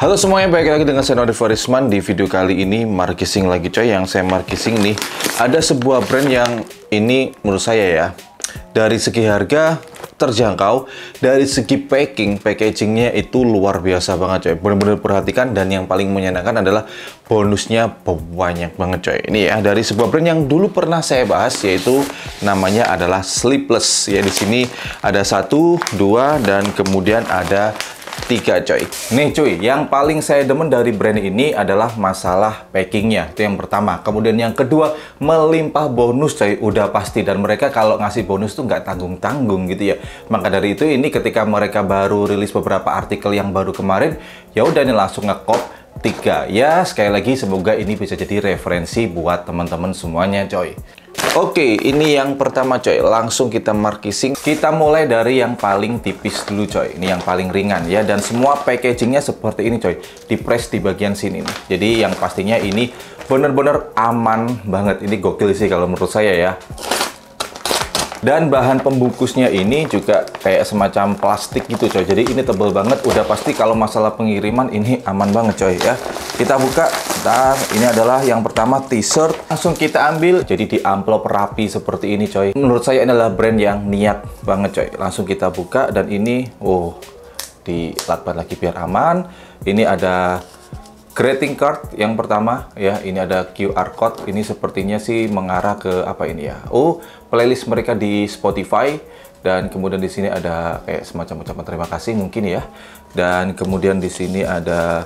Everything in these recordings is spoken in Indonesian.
Halo semuanya, balik lagi dengan saya Nodir Farisman. Di video kali ini marketing lagi coy, yang saya marketing nih. Ada sebuah brand yang ini menurut saya ya, dari segi harga terjangkau, dari segi packing, packagingnya itu luar biasa banget coy. Bener-bener perhatikan dan yang paling menyenangkan adalah bonusnya banyak banget coy. Ini ya, dari sebuah brand yang dulu pernah saya bahas yaitu namanya adalah Sleepless. Ya di sini ada satu, dua, dan kemudian ada tiga coy nih cuy yang paling saya demen dari brand ini adalah masalah packingnya itu yang pertama kemudian yang kedua melimpah bonus coy udah pasti dan mereka kalau ngasih bonus tuh nggak tanggung-tanggung gitu ya maka dari itu ini ketika mereka baru rilis beberapa artikel yang baru kemarin ya udah nih langsung ngekop tiga, Ya, sekali lagi semoga ini bisa jadi referensi buat teman-teman semuanya, coy. Oke, ini yang pertama coy. Langsung kita markising. Kita mulai dari yang paling tipis dulu coy. Ini yang paling ringan ya. Dan semua packagingnya seperti ini coy. Dipres di bagian sini. Nih. Jadi yang pastinya ini benar-benar aman banget. Ini gokil sih kalau menurut saya ya dan bahan pembungkusnya ini juga kayak semacam plastik gitu coy jadi ini tebel banget udah pasti kalau masalah pengiriman ini aman banget coy ya kita buka dan ini adalah yang pertama t-shirt langsung kita ambil jadi di amplop rapi seperti ini coy menurut saya ini adalah brand yang niat banget coy langsung kita buka dan ini oh, dilatban lagi biar aman ini ada Creating card yang pertama ya, ini ada QR code. Ini sepertinya sih mengarah ke apa ini ya? Oh, playlist mereka di Spotify dan kemudian di sini ada kayak semacam ucapan terima kasih mungkin ya. Dan kemudian di sini ada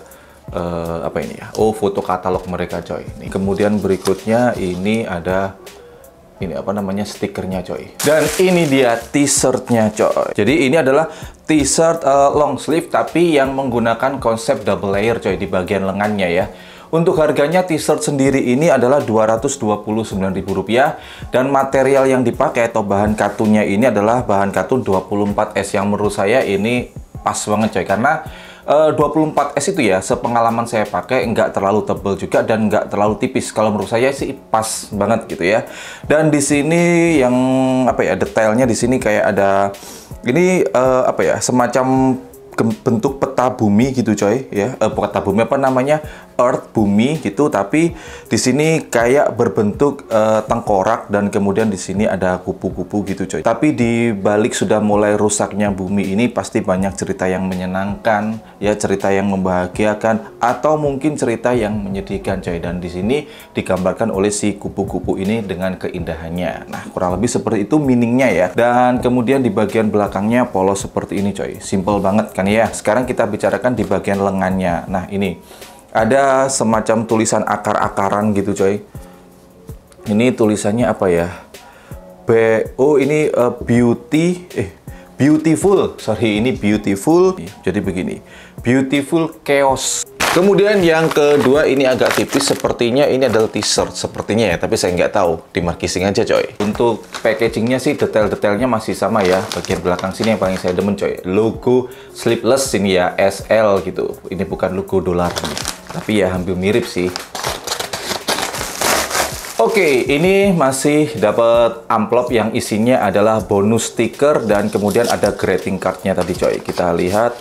uh, apa ini ya? Oh, foto katalog mereka coy. Ini. Kemudian berikutnya ini ada ini apa namanya stikernya coy dan ini dia t-shirtnya coy jadi ini adalah t-shirt uh, long sleeve tapi yang menggunakan konsep double layer coy di bagian lengannya ya untuk harganya t-shirt sendiri ini adalah Rp229.000 dan material yang dipakai atau bahan katunnya ini adalah bahan katun 24S yang menurut saya ini pas banget coy karena 24S eh, itu ya sepengalaman saya pakai nggak terlalu tebal juga dan nggak terlalu tipis kalau menurut saya sih pas banget gitu ya dan di sini yang apa ya detailnya di sini kayak ada ini uh, apa ya semacam bentuk peta bumi gitu coy ya eh, peta bumi apa namanya Earth bumi gitu tapi di sini kayak berbentuk e, tengkorak dan kemudian di sini ada kupu-kupu gitu coy tapi di balik sudah mulai rusaknya bumi ini pasti banyak cerita yang menyenangkan ya cerita yang membahagiakan atau mungkin cerita yang menyedihkan coy dan di sini digambarkan oleh si kupu-kupu ini dengan keindahannya nah kurang lebih seperti itu meaningnya ya dan kemudian di bagian belakangnya polos seperti ini coy simple banget kan ya sekarang kita bicarakan di bagian lengannya nah ini ada semacam tulisan akar-akaran gitu coy ini tulisannya apa ya B oh ini uh, beauty eh beautiful sorry ini beautiful jadi begini beautiful chaos kemudian yang kedua ini agak tipis sepertinya ini adalah t-shirt sepertinya ya tapi saya nggak tahu di marketing aja coy untuk packagingnya sih detail-detailnya masih sama ya bagian belakang sini yang paling saya demen coy logo sleepless ini ya SL gitu ini bukan logo dolar tapi ya hampir mirip sih Oke, ini masih dapat amplop yang isinya adalah bonus stiker dan kemudian ada greeting cardnya tadi coy. Kita lihat,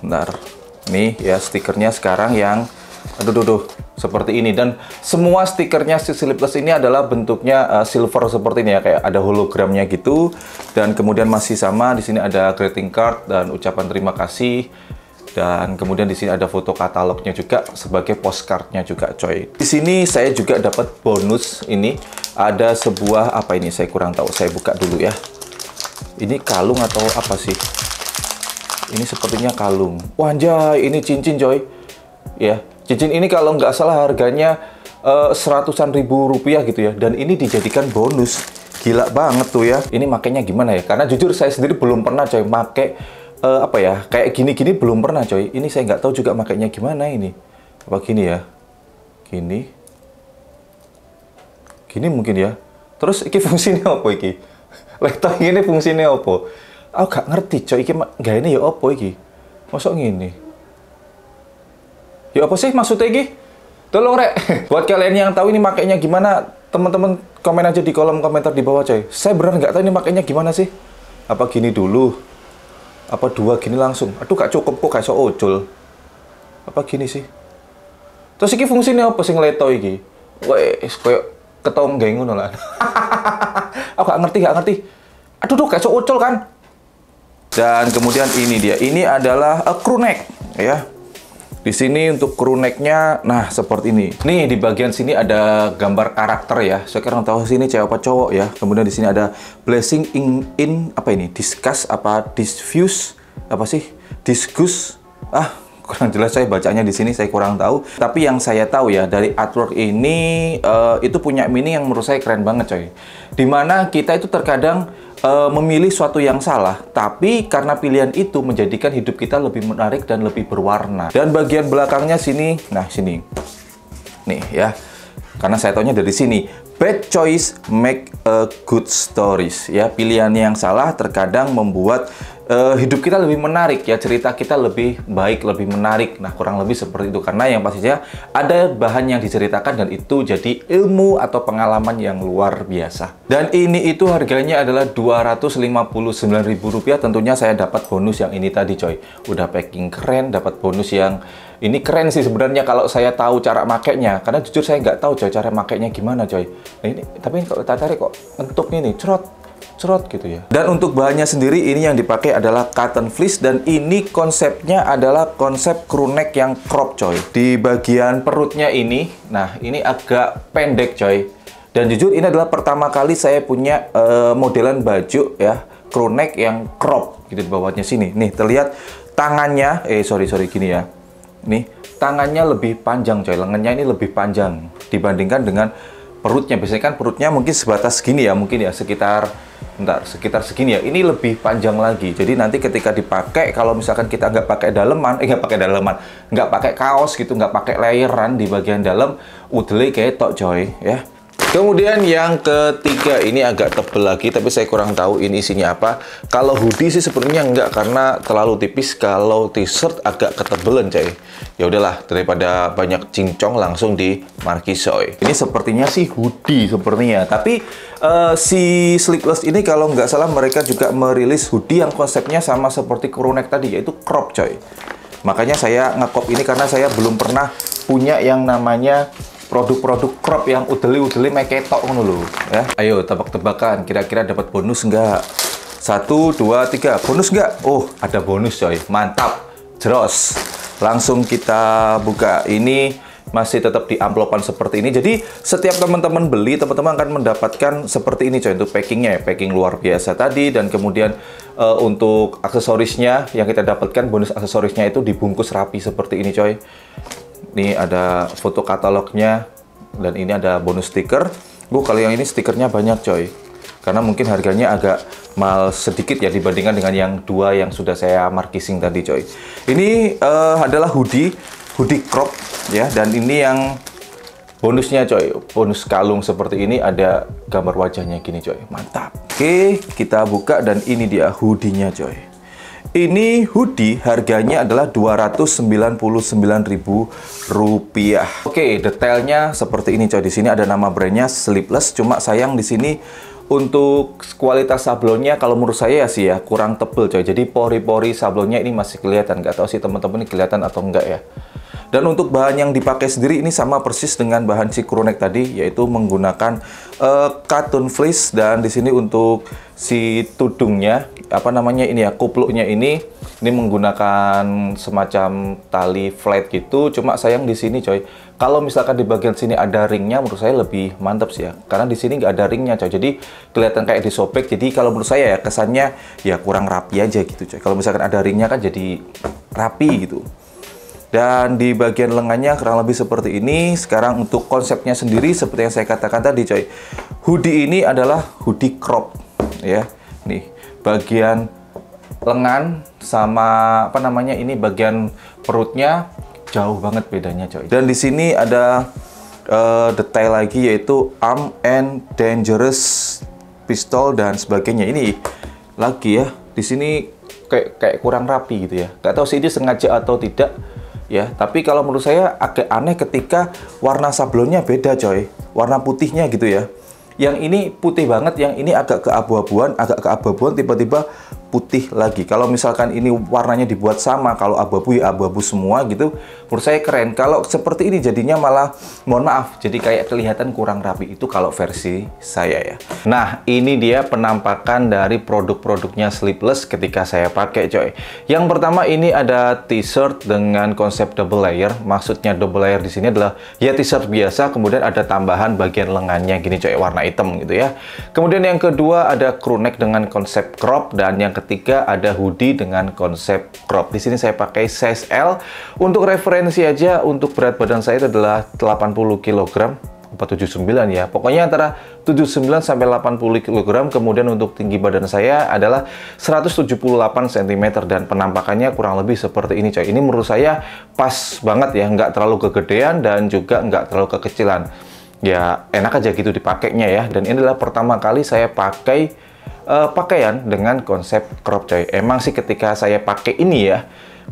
bentar. Nih ya stikernya sekarang yang, aduh, aduh, aduh seperti ini dan semua stikernya si Sleepless ini adalah bentuknya uh, silver seperti ini ya kayak ada hologramnya gitu dan kemudian masih sama di sini ada greeting card dan ucapan terima kasih dan kemudian di sini ada foto katalognya juga sebagai postcardnya juga coy di sini saya juga dapat bonus ini ada sebuah apa ini saya kurang tahu saya buka dulu ya ini kalung atau apa sih ini sepertinya kalung wanjay ini cincin coy ya cincin ini kalau nggak salah harganya uh, seratusan ribu rupiah gitu ya dan ini dijadikan bonus gila banget tuh ya ini makanya gimana ya karena jujur saya sendiri belum pernah coy pakai uh, apa ya kayak gini-gini belum pernah coy ini saya nggak tahu juga makanya gimana ini apa gini ya gini gini mungkin ya terus iki fungsinya apa iki laptop ini fungsinya apa aku gak ngerti coy iki nggak ini ya apa iki masuk gini ya apa sih maksudnya iki tolong rek buat kalian yang tahu ini makainya gimana teman-teman komen aja di kolom komentar di bawah coy saya benar nggak tahu ini makainya gimana sih apa gini dulu apa dua gini langsung aduh gak cukup kok kayak ojol apa gini sih terus ini fungsinya apa sih ngeleto ini wes eh, kayak ketong geng ngono lah aku gak ngerti gak ngerti aduh tuh kayak ojol kan dan kemudian ini dia ini adalah a eh, crew neck ya di sini untuk crew necknya, nah seperti ini. Nih di bagian sini ada gambar karakter ya. Saya kurang tahu sini cewek apa cowok ya. Kemudian di sini ada blessing in, in apa ini? Discuss apa disfuse apa sih? Discuss ah kurang jelas saya bacanya di sini saya kurang tahu. Tapi yang saya tahu ya dari artwork ini uh, itu punya mini yang menurut saya keren banget coy. Dimana kita itu terkadang uh, memilih suatu yang salah, tapi karena pilihan itu menjadikan hidup kita lebih menarik dan lebih berwarna. Dan bagian belakangnya sini, nah sini, nih ya, karena saya tanya dari sini. Bad choice make a good stories ya. Pilihan yang salah terkadang membuat uh, hidup kita lebih menarik ya cerita kita lebih baik lebih menarik nah kurang lebih seperti itu karena yang pastinya ada bahan yang diceritakan dan itu jadi ilmu atau pengalaman yang luar biasa dan ini itu harganya adalah Rp259.000 tentunya saya dapat bonus yang ini tadi coy udah packing keren dapat bonus yang ini keren sih sebenarnya kalau saya tahu cara makainya karena jujur saya nggak tahu coy cara makainya gimana coy nah, ini tapi kalau kita tarik kok entuk nih nih cerot cerot gitu ya. Dan untuk bahannya sendiri ini yang dipakai adalah cotton fleece dan ini konsepnya adalah konsep crew neck yang crop coy. Di bagian perutnya ini, nah ini agak pendek coy. Dan jujur ini adalah pertama kali saya punya uh, modelan baju ya crew neck yang crop gitu di bawahnya sini. Nih terlihat tangannya, eh sorry sorry gini ya. Nih tangannya lebih panjang coy, lengannya ini lebih panjang dibandingkan dengan perutnya. Biasanya kan perutnya mungkin sebatas gini ya, mungkin ya sekitar bentar sekitar segini ya ini lebih panjang lagi jadi nanti ketika dipakai kalau misalkan kita nggak pakai daleman eh nggak pakai daleman nggak pakai kaos gitu nggak pakai layeran di bagian dalam kayak tok coy ya Kemudian yang ketiga ini agak tebel lagi, tapi saya kurang tahu ini isinya apa. Kalau hoodie sih sebenarnya enggak karena terlalu tipis. Kalau t-shirt agak ketebelan, coy. Ya udahlah, daripada banyak cincong langsung di Markisoy. Ini sepertinya sih hoodie sepertinya, tapi uh, si sleeveless ini kalau nggak salah mereka juga merilis hoodie yang konsepnya sama seperti crewneck tadi, yaitu crop, coy. Makanya saya ngekop ini karena saya belum pernah punya yang namanya produk-produk crop yang udeli-udeli meketok ngono lho ya. Ayo tebak-tebakan kira-kira dapat bonus enggak? Satu, dua, tiga. Bonus enggak? Oh, ada bonus coy. Mantap. Jeros. Langsung kita buka. Ini masih tetap di amplopan seperti ini. Jadi setiap teman-teman beli, teman-teman akan mendapatkan seperti ini coy untuk packingnya ya, packing luar biasa tadi dan kemudian uh, untuk aksesorisnya yang kita dapatkan bonus aksesorisnya itu dibungkus rapi seperti ini coy. Ini ada foto katalognya dan ini ada bonus stiker. Bu, kalau yang ini stikernya banyak coy. Karena mungkin harganya agak mal sedikit ya dibandingkan dengan yang dua yang sudah saya markising tadi coy. Ini uh, adalah hoodie, hoodie crop ya dan ini yang bonusnya coy bonus kalung seperti ini ada gambar wajahnya gini coy mantap oke kita buka dan ini dia hoodie-nya coy ini hoodie harganya adalah Rp299.000. Oke, detailnya seperti ini coy. Di sini ada nama brandnya Sleepless, cuma sayang di sini untuk kualitas sablonnya kalau menurut saya ya sih ya kurang tebel coy. Jadi pori-pori sablonnya ini masih kelihatan. Gak tahu sih teman-teman ini kelihatan atau enggak ya. Dan untuk bahan yang dipakai sendiri ini sama persis dengan bahan si kronek tadi, yaitu menggunakan uh, eh, katun fleece dan di sini untuk si tudungnya apa namanya ini ya kupluknya ini ini menggunakan semacam tali flat gitu cuma sayang di sini coy kalau misalkan di bagian sini ada ringnya menurut saya lebih mantap sih ya karena di sini nggak ada ringnya coy jadi kelihatan kayak disobek jadi kalau menurut saya ya kesannya ya kurang rapi aja gitu coy kalau misalkan ada ringnya kan jadi rapi gitu dan di bagian lengannya kurang lebih seperti ini. Sekarang untuk konsepnya sendiri seperti yang saya katakan tadi coy. Hoodie ini adalah hoodie crop ya. Nih, bagian lengan sama apa namanya ini bagian perutnya jauh banget bedanya coy. Dan di sini ada uh, detail lagi yaitu arm and dangerous pistol dan sebagainya. Ini lagi ya, di sini kayak kayak kurang rapi gitu ya. nggak tahu sih ini sengaja atau tidak ya tapi kalau menurut saya agak aneh ketika warna sablonnya beda coy warna putihnya gitu ya yang ini putih banget yang ini agak keabu-abuan agak keabu-abuan tiba-tiba putih lagi. Kalau misalkan ini warnanya dibuat sama, kalau abu-abu ya abu-abu semua gitu, menurut saya keren. Kalau seperti ini jadinya malah, mohon maaf, jadi kayak kelihatan kurang rapi. Itu kalau versi saya ya. Nah, ini dia penampakan dari produk-produknya Sleepless ketika saya pakai coy. Yang pertama ini ada t-shirt dengan konsep double layer. Maksudnya double layer di sini adalah ya t-shirt biasa, kemudian ada tambahan bagian lengannya gini coy, warna hitam gitu ya. Kemudian yang kedua ada crew neck dengan konsep crop dan yang ketiga ada hoodie dengan konsep crop. Di sini saya pakai size L. Untuk referensi aja untuk berat badan saya itu adalah 80 kg. 479 ya. Pokoknya antara 79 sampai 80 kg. Kemudian untuk tinggi badan saya adalah 178 cm dan penampakannya kurang lebih seperti ini coy. Ini menurut saya pas banget ya, nggak terlalu kegedean dan juga nggak terlalu kekecilan. Ya enak aja gitu dipakainya ya. Dan ini adalah pertama kali saya pakai uh, pakaian dengan konsep crop coy. Emang sih ketika saya pakai ini ya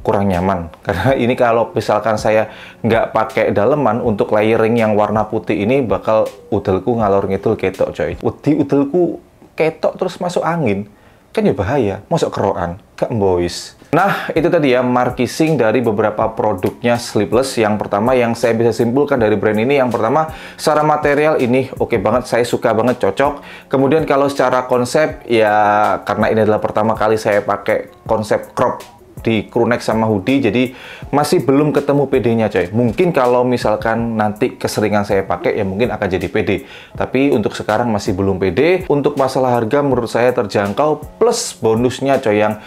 kurang nyaman karena ini kalau misalkan saya nggak pakai daleman untuk layering yang warna putih ini bakal udelku ngalor ngidul ketok coy. Di udelku ketok terus masuk angin kan ya bahaya masuk keroan kak boys Nah, itu tadi ya marketing dari beberapa produknya Sleepless. Yang pertama yang saya bisa simpulkan dari brand ini, yang pertama secara material ini oke okay banget, saya suka banget, cocok. Kemudian kalau secara konsep, ya karena ini adalah pertama kali saya pakai konsep crop di crew neck sama hoodie jadi masih belum ketemu PD-nya coy mungkin kalau misalkan nanti keseringan saya pakai ya mungkin akan jadi PD tapi untuk sekarang masih belum PD untuk masalah harga menurut saya terjangkau plus bonusnya coy yang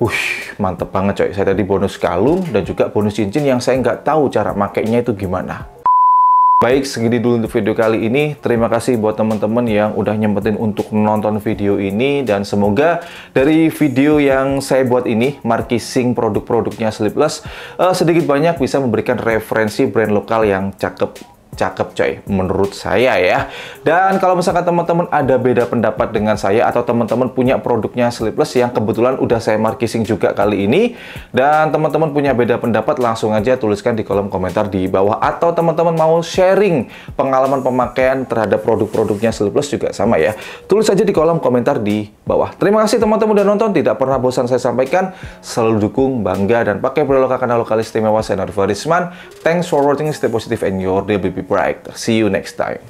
Wush, mantep banget coy. Saya tadi bonus kalung dan juga bonus cincin yang saya nggak tahu cara makainya itu gimana. Baik, segini dulu untuk video kali ini. Terima kasih buat teman-teman yang udah nyempetin untuk nonton video ini. Dan semoga dari video yang saya buat ini, marketing produk-produknya Sleepless, uh, sedikit banyak bisa memberikan referensi brand lokal yang cakep cakep coy menurut saya ya dan kalau misalkan teman-teman ada beda pendapat dengan saya atau teman-teman punya produknya sleepless yang kebetulan udah saya markising juga kali ini dan teman-teman punya beda pendapat langsung aja tuliskan di kolom komentar di bawah atau teman-teman mau sharing pengalaman pemakaian terhadap produk-produknya sleepless juga sama ya tulis aja di kolom komentar di bawah terima kasih teman-teman udah nonton tidak pernah bosan saya sampaikan selalu dukung bangga dan pakai produk lokal kanal lokal istimewa saya Narva thanks for watching stay positive and your day baby. be bright. See you next time.